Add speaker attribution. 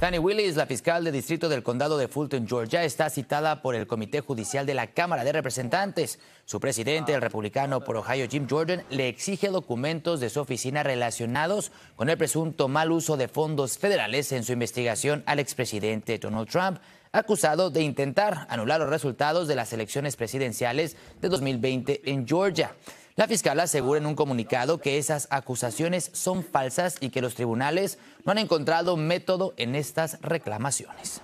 Speaker 1: Fanny Willis, la fiscal de distrito del condado de Fulton, Georgia, está citada por el Comité Judicial de la Cámara de Representantes. Su presidente, el republicano por Ohio Jim Jordan, le exige documentos de su oficina relacionados con el presunto mal uso de fondos federales en su investigación al expresidente Donald Trump acusado de intentar anular los resultados de las elecciones presidenciales de 2020 en Georgia. La fiscal asegura en un comunicado que esas acusaciones son falsas y que los tribunales no han encontrado método en estas reclamaciones.